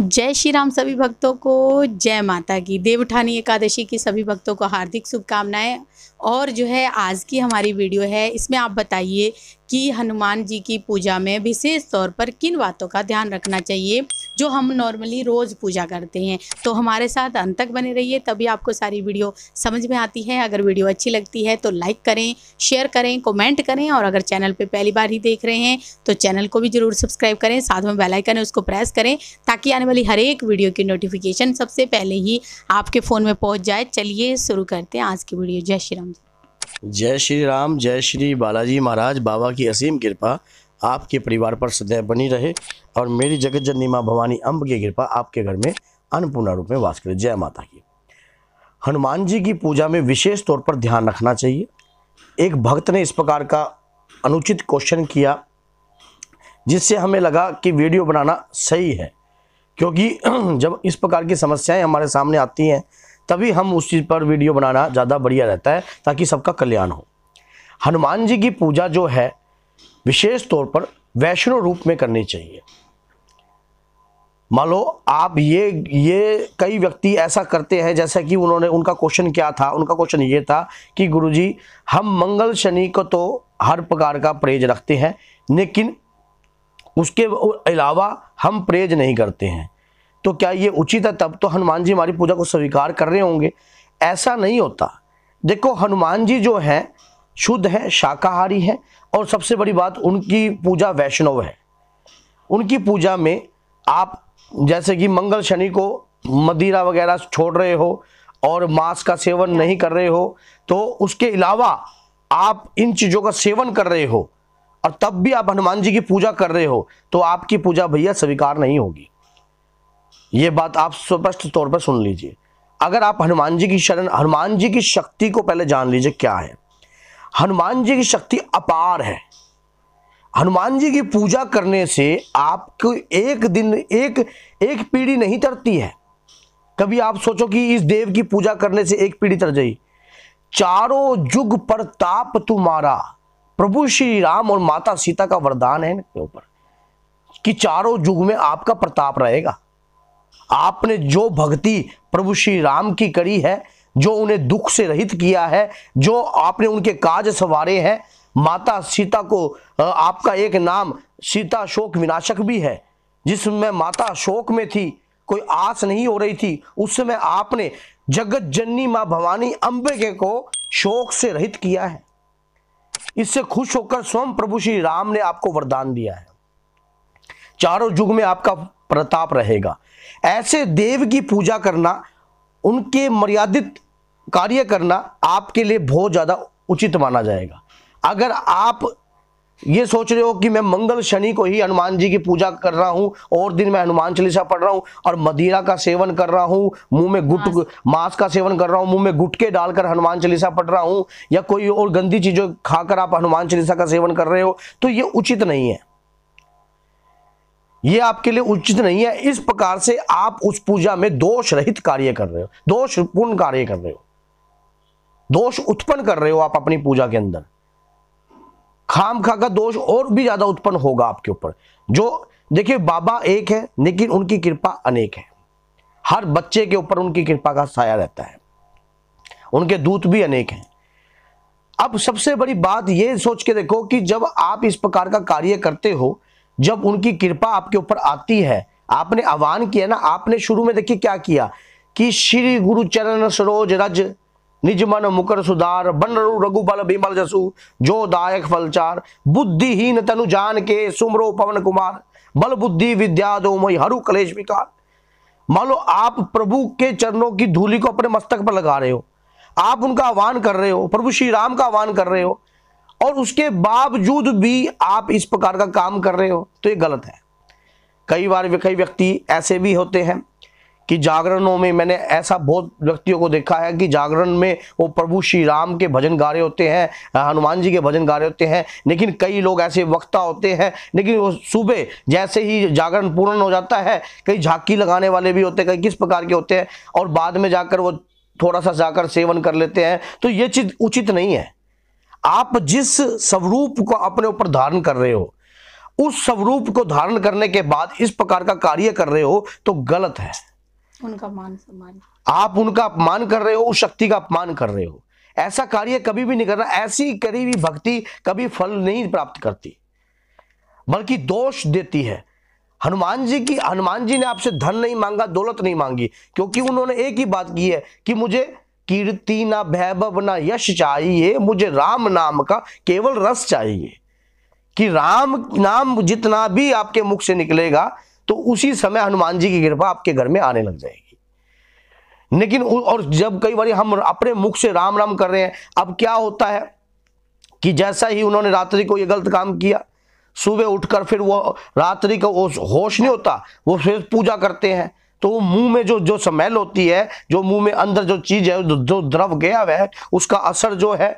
जय श्री राम सभी भक्तों को जय माता की देवठानी एकादशी की सभी भक्तों को हार्दिक शुभकामनाएं और जो है आज की हमारी वीडियो है इसमें आप बताइए कि हनुमान जी की पूजा में विशेष तौर पर किन बातों का ध्यान रखना चाहिए जो हम नॉर्मली रोज़ पूजा करते हैं तो हमारे साथ अंत तक बने रहिए तभी आपको सारी वीडियो समझ में आती है अगर वीडियो अच्छी लगती है तो लाइक करें शेयर करें कमेंट करें और अगर चैनल पर पहली बार ही देख रहे हैं तो चैनल को भी ज़रूर सब्सक्राइब करें साथ में बेलाइकन है उसको प्रेस करें ताकि आने वाली हर एक वीडियो की नोटिफिकेशन सबसे पहले ही आपके फ़ोन में पहुँच जाए चलिए शुरू करते हैं आज की वीडियो जय श्री राम जय श्री राम जय श्री बालाजी महाराज बाबा की असीम कृपा आपके परिवार पर सदैव बनी रहे और मेरी जगत जननी माँ भवानी अम्ब की कृपा आपके घर में अन्नपूर्णा रूप में वास करे जय माता की हनुमान जी की पूजा में विशेष तौर पर ध्यान रखना चाहिए एक भक्त ने इस प्रकार का अनुचित क्वेश्चन किया जिससे हमें लगा कि वीडियो बनाना सही है क्योंकि जब इस प्रकार की समस्याएं हमारे सामने आती हैं तभी हम उस चीज़ पर वीडियो बनाना ज़्यादा बढ़िया रहता है ताकि सबका कल्याण हो हनुमान जी की पूजा जो है विशेष तौर पर वैष्णव रूप में करनी चाहिए मान लो आप ये ये कई व्यक्ति ऐसा करते हैं जैसा कि उन्होंने उनका क्वेश्चन क्या था उनका क्वेश्चन ये था कि गुरुजी हम मंगल शनि को तो हर प्रकार का परहेज रखते हैं लेकिन उसके अलावा हम परहेज नहीं करते हैं तो क्या ये उचित है तब तो हनुमान जी हमारी पूजा को स्वीकार कर रहे होंगे ऐसा नहीं होता देखो हनुमान जी जो हैं शुद्ध है शाकाहारी है और सबसे बड़ी बात उनकी पूजा वैष्णव है उनकी पूजा में आप जैसे कि मंगल शनि को मदिरा वगैरह छोड़ रहे हो और मांस का सेवन नहीं कर रहे हो तो उसके अलावा आप इन चीज़ों का सेवन कर रहे हो और तब भी आप हनुमान जी की पूजा कर रहे हो तो आपकी पूजा भैया स्वीकार नहीं होगी ये बात आप स्पष्ट तौर पर सुन लीजिए अगर आप हनुमान जी की शरण हनुमान जी की शक्ति को पहले जान लीजिए क्या है हनुमान जी की शक्ति अपार है हनुमान जी की पूजा करने से आपको एक दिन एक एक पीढ़ी नहीं तरती है कभी आप सोचो कि इस देव की पूजा करने से एक पीढ़ी तर जाएगी चारों युग पर ताप तुम्हारा प्रभु श्री राम और माता सीता का वरदान है इनके ऊपर कि चारों युग में आपका प्रताप रहेगा आपने जो भक्ति प्रभु श्री राम की करी है जो उन्हें दुख से रहित किया है जो आपने उनके काज संवारे हैं माता सीता को आपका एक नाम सीता शोक विनाशक भी है जिसमें माता शोक में थी कोई आस नहीं हो रही थी उस समय आपने जगत जननी माँ भवानी के को शोक से रहित किया है इससे खुश होकर स्वयं प्रभु श्री राम ने आपको वरदान दिया है चारों युग में आपका प्रताप रहेगा ऐसे देव की पूजा करना उनके मर्यादित कार्य करना आपके लिए बहुत ज़्यादा उचित माना जाएगा अगर आप ये सोच रहे हो कि मैं मंगल शनि को ही हनुमान जी की पूजा कर रहा हूँ और दिन मैं हनुमान चालीसा पढ़ रहा हूँ और मदिरा का सेवन कर रहा हूँ मुंह में गुट मांस का सेवन कर रहा हूँ मुंह में गुटके डालकर हनुमान चालीसा पढ़ रहा हूँ या कोई और गंदी चीज़ों खाकर आप हनुमान चालीसा का सेवन कर रहे हो तो ये उचित नहीं है ये आपके लिए उचित नहीं है इस प्रकार से आप उस पूजा में दोष रहित कार्य कर रहे हो दोषपूर्ण कार्य कर रहे हो दोष उत्पन्न कर रहे हो आप अपनी पूजा के अंदर खाम खा का दोष और भी ज्यादा उत्पन्न होगा आपके ऊपर जो देखिए बाबा एक है लेकिन उनकी कृपा अनेक है हर बच्चे के ऊपर उनकी कृपा का साया रहता है उनके दूत भी अनेक हैं अब सबसे बड़ी बात यह सोच के देखो कि जब आप इस प्रकार का कार्य करते हो जब उनकी कृपा आपके ऊपर आती है आपने आह्वान किया ना आपने शुरू में देखिए क्या किया कि श्री गुरु चरण सरोज रज निज मन मुकर सुधार बन रघुबल बिमल जसु जो दायक फलचार बुद्धिहीन तनु जान के सुमरो पवन कुमार बल बुद्धि विद्या दो मई हरु कलेश विकार मान लो आप प्रभु के चरणों की धूली को अपने मस्तक पर लगा रहे हो आप उनका आह्वान कर रहे हो प्रभु श्री राम का आह्वान कर रहे हो और उसके बावजूद भी आप इस प्रकार का काम कर रहे हो तो ये गलत है कई बार कई व्यक्ति ऐसे भी होते हैं कि जागरणों में मैंने ऐसा बहुत व्यक्तियों को देखा है कि जागरण में वो प्रभु श्री राम के भजन गा रहे होते हैं हनुमान जी के भजन गा रहे होते हैं लेकिन कई लोग ऐसे वक्ता होते हैं लेकिन वो सुबह जैसे ही जागरण पूर्ण हो जाता है कई झांकी लगाने वाले भी होते हैं कई किस प्रकार के होते हैं और बाद में जाकर वो थोड़ा सा जाकर सेवन कर लेते हैं तो ये चीज़ उचित नहीं है आप जिस स्वरूप को अपने ऊपर धारण कर रहे हो उस स्वरूप को धारण करने के बाद इस प्रकार का कार्य कर रहे हो तो गलत है उनका मान सम्मान आप उनका अपमान कर रहे हो उस शक्ति का अपमान कर रहे हो ऐसा कार्य कभी भी नहीं करना ऐसी करी हुई भक्ति कभी फल नहीं प्राप्त करती बल्कि दोष देती है हनुमान जी की हनुमान जी ने आपसे धन नहीं मांगा दौलत नहीं मांगी क्योंकि उन्होंने एक ही बात की है कि मुझे कीर्ति ना वैभव ना यश चाहिए मुझे राम नाम का केवल रस चाहिए कि राम नाम जितना भी आपके मुख से निकलेगा तो उसी समय हनुमान जी की कृपा आपके घर में आने लग जाएगी लेकिन और जब कई बार हम अपने मुख से राम राम कर रहे हैं अब क्या होता है कि जैसा ही उन्होंने रात्रि को ये गलत काम किया सुबह उठकर फिर वो रात्रि का वो होश नहीं होता वो फिर पूजा करते हैं तो मुंह में जो जो स्मेल होती है जो मुंह में अंदर जो चीज है जो द्रव गया हुआ है उसका असर जो है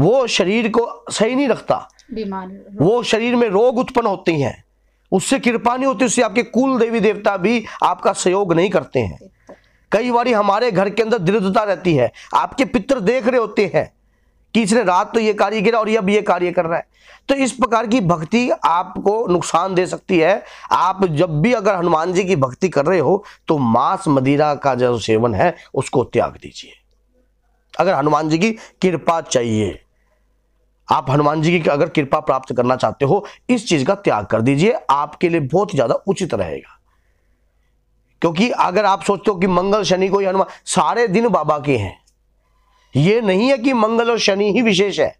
वो शरीर को सही नहीं रखता वो शरीर में रोग उत्पन्न होती हैं उससे कृपा नहीं होती उससे आपके कुल देवी देवता भी आपका सहयोग नहीं करते हैं कई बार हमारे घर के अंदर दृढ़ता रहती है आपके पितर देख रहे होते हैं कि इसने रात तो ये कार्य किया और अब ये कार्य कर रहा है तो इस प्रकार की भक्ति आपको नुकसान दे सकती है आप जब भी अगर हनुमान जी की भक्ति कर रहे हो तो मांस मदिरा का जो सेवन है उसको त्याग दीजिए अगर हनुमान जी की कृपा चाहिए आप हनुमान जी की अगर कृपा प्राप्त करना चाहते हो इस चीज का त्याग कर दीजिए आपके लिए बहुत ज्यादा उचित रहेगा क्योंकि अगर आप सोचते हो कि मंगल शनि को हनुमान सारे दिन बाबा के हैं ये नहीं है कि मंगल और शनि ही विशेष है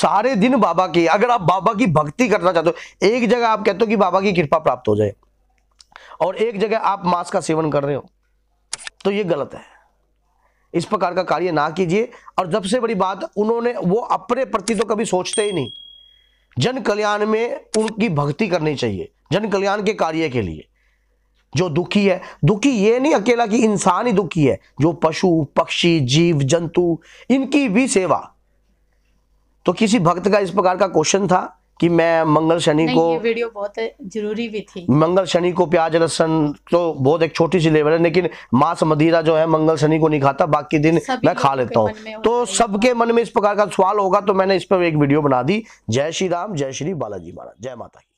सारे दिन बाबा की अगर आप बाबा की भक्ति करना चाहते हो एक जगह आप कहते हो कि बाबा की कृपा प्राप्त हो जाए और एक जगह आप मांस का सेवन कर रहे हो तो ये गलत है इस प्रकार का कार्य ना कीजिए और जब से बड़ी बात उन्होंने वो अपने प्रति तो कभी सोचते ही नहीं जन कल्याण में उनकी भक्ति करनी चाहिए जन कल्याण के कार्य के लिए जो दुखी है दुखी ये नहीं अकेला कि इंसान ही दुखी है जो पशु पक्षी जीव जंतु इनकी भी सेवा तो किसी भक्त का इस प्रकार का क्वेश्चन था कि मैं मंगल शनि को वीडियो बहुत जरूरी भी थी मंगल शनि को प्याज लहसन तो बहुत एक छोटी सी लेवल है लेकिन मांस मदिरा जो है मंगल शनि को नहीं खाता बाकी दिन मैं खा लेता हूँ तो सबके मन में इस प्रकार का सवाल होगा तो मैंने इस पर एक वीडियो बना दी जय श्री राम जय श्री बालाजी महाराज जय माता की